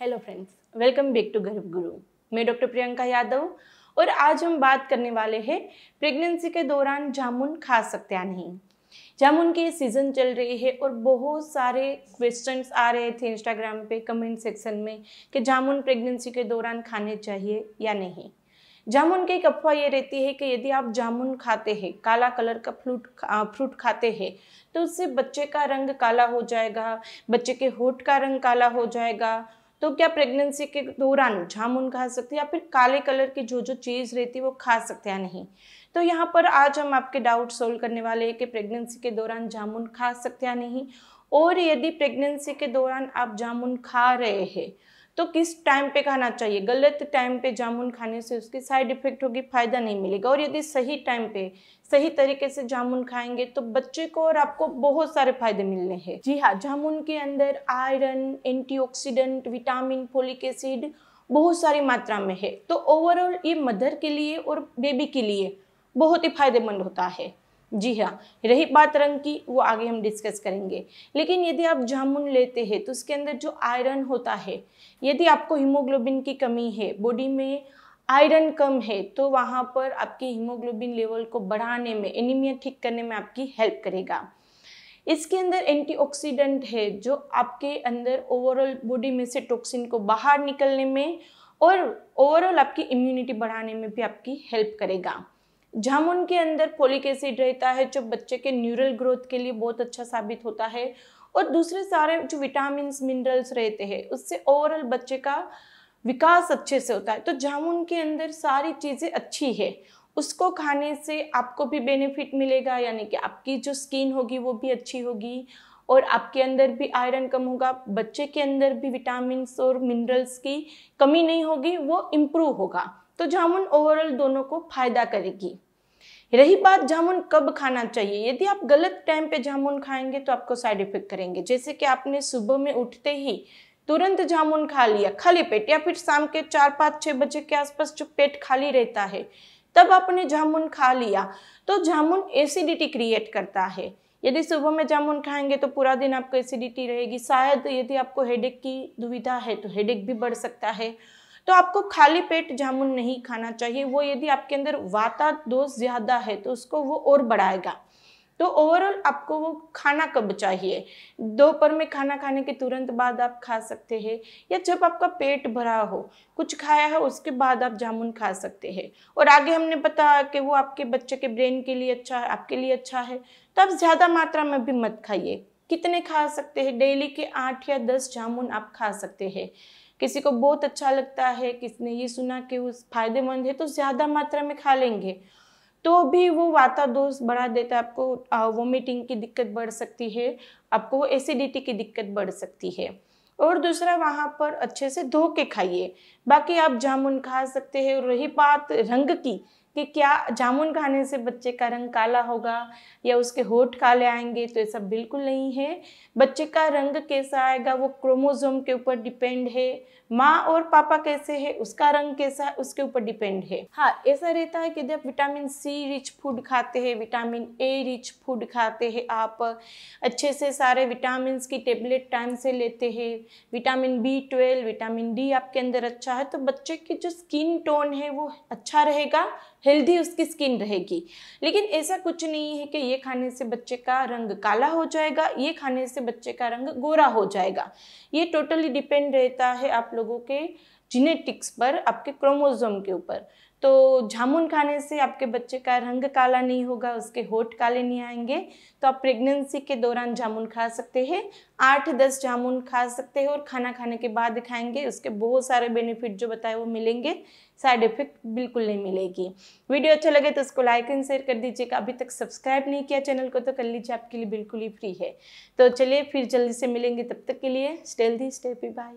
hello friends welcome back to Garbh Guru मैं doctor Priyanka Yadav और आज हम बात करने वाले हैं प्रेगनेंसी के दौरान जामुन खा सकते या नहीं जामुन की सीज़न चल रही है और बहुत सारे क्वेश्चंस आ रहे थे इंस्टाग्राम पे कमेंट सेक्शन में कि जामुन प्रेगनेंसी के दौरान खाने चाहिए या नहीं जामुन की एक अफवाह ये रहती है कि यदि आप जामुन खाते हैं काला कलर का फ्रूट फ्रूट खाते हैं तो उससे बच्चे का रंग काला हो जाएगा बच्चे के होठ का रंग काला हो जाएगा तो क्या प्रेगनेंसी के दौरान जामुन खा सकते हैं या फिर काले कलर की जो जो चीज़ रहती है वो खा सकते हैं नहीं तो यहाँ पर आज हम आपके डाउट सोल्व करने वाले हैं कि प्रेगनेंसी के दौरान जामुन खा सकते हैं नहीं और यदि प्रेगनेंसी के दौरान आप जामुन खा रहे हैं तो किस टाइम पे खाना चाहिए गलत टाइम पे जामुन खाने से उसकी साइड इफ़ेक्ट होगी फ़ायदा नहीं मिलेगा और यदि सही टाइम पे सही तरीके से जामुन खाएंगे तो बच्चे को और आपको बहुत सारे फायदे मिलने हैं जी हाँ जामुन के अंदर iron antioxidant vitamin folic acid बहुत सारी मात्रा में है तो ओवरऑल ये मदर के लिए और बेबी के लिए बहुत ही फायदेमंद होता है जी हाँ रही बात रंग की वो आगे हम डिस्कस करेंगे लेकिन यदि आप जामुन लेते हैं तो उसके अंदर जो आयरन होता है यदि आपको हीमोग्लोबिन की कमी है बॉडी में आयरन कम है तो वहाँ पर आपकी हीमोग्लोबिन लेवल को बढ़ाने में एनीमिया ठीक करने में आपकी हेल्प करेगा इसके अंदर एंटीऑक्सीडेंट है जो आपके अंदर ओवरऑल बॉडी में से टॉक्सिन को बाहर निकलने में और ओवरऑल आपकी इम्यूनिटी बढ़ाने में भी आपकी हेल्प करेगा जामुन के अंदर फोलिक एसिड रहता है जो बच्चे के न्यूरल ग्रोथ के लिए बहुत अच्छा साबित होता है और दूसरे सारे जो विटामिन मिनरल्स रहते हैं उससे ओवरऑल बच्चे का विकास अच्छे से होता है तो जामुन के अंदर सारी चीज़ें अच्छी है उसको खाने से आपको भी बेनिफिट मिलेगा यानी कि आपकी जो स्किन होगी वो भी अच्छी होगी और आपके अंदर भी आयरन कम होगा बच्चे के अंदर भी विटामिन और मिनरल्स की कमी नहीं होगी वो इम्प्रूव होगा तो जामुन ओवरऑल दोनों को फायदा करेगी रही बात जामुन कब खाना चाहिए यदि आप गलत टाइम पे जामुन खाएंगे तो आपको साइड इफेक्ट करेंगे जैसे कि आपने सुबह में उठते ही तुरंत जामुन खा लिया खाली पेट या फिर शाम के चार पाँच छः बजे के आसपास जो पेट खाली रहता है तब आपने जामुन खा लिया तो जामुन एसिडिटी क्रिएट करता है यदि सुबह में जामुन खाएंगे तो पूरा दिन आपको एसिडिटी रहेगी शायद यदि आपको हेडेक की दुविधा है तो हेडेक भी बढ़ सकता है तो आपको खाली पेट जामुन नहीं खाना चाहिए वो यदि आपके अंदर वाता दोष ज़्यादा है तो उसको वो और बढ़ाएगा तो ओवरऑल आपको वो खाना कब चाहिए दोपहर में खाना खाने के तुरंत बाद आप खा सकते हैं या जब आपका पेट भरा हो कुछ खाया है उसके बाद आप जामुन खा सकते हैं और आगे हमने बताया कि वो आपके बच्चे के ब्रेन के लिए अच्छा है आपके लिए अच्छा है तो आप ज़्यादा मात्रा में भी मत खाइए कितने खा सकते हैं डेली के आठ या दस जामुन आप खा सकते हैं किसी को बहुत अच्छा लगता है किसने ये सुना कि उस फायदेमंद है तो ज़्यादा मात्रा में खा लेंगे तो भी वो वाता दोष बढ़ा देता है आपको वोमिटिंग की दिक्कत बढ़ सकती है आपको एसिडिटी की दिक्कत बढ़ सकती है और दूसरा वहाँ पर अच्छे से धो के खाइए बाकी आप जामुन खा सकते हैं और रही बात रंग की कि क्या जामुन खाने से बच्चे का रंग काला होगा या उसके होठ काले आएंगे तो ये सब बिल्कुल नहीं है बच्चे का रंग कैसा आएगा वो क्रोमोजोम के ऊपर डिपेंड है माँ और पापा कैसे है उसका रंग कैसा है उसके ऊपर डिपेंड है हाँ ऐसा रहता है कि जब विटामिन सी रिच फूड खाते हैं विटामिन ए रिच फूड खाते हैं आप अच्छे से सारे विटामिन की टेबलेट टाइम से लेते हैं vitamin B twelve vitamin D आपके अंदर अच्छा है तो बच्चे की जो स्किन टोन है वो अच्छा रहेगा हेल्दी उसकी स्किन रहेगी लेकिन ऐसा कुछ नहीं है कि ये खाने से बच्चे का रंग काला हो जाएगा ये खाने से बच्चे का रंग गोरा हो जाएगा ये टोटली डिपेंड रहता है आप लोगों के जीनेटिक्स पर आपके क्रोमोजोम के ऊपर तो जामुन खाने से आपके बच्चे का रंग काला नहीं होगा उसके होठ काले नहीं आएंगे तो आप प्रेगनेंसी के दौरान जामुन खा सकते हैं आठ दस जामुन खा सकते हैं और खाना खाने के बाद खाएंगे उसके बहुत सारे बेनिफिट जो बताए वो मिलेंगे साइड इफेक्ट बिल्कुल नहीं मिलेगी वीडियो अच्छा लगे तो उसको लाइक एंड शेयर कर दीजिएगा अभी तक सब्सक्राइब नहीं किया चैनल को तो कर लीजिए आपके लिए बिल्कुल ही फ्री है तो चलिए फिर जल्दी से मिलेंगे तब तक के लिए स्टेल दी स्टेपी बाय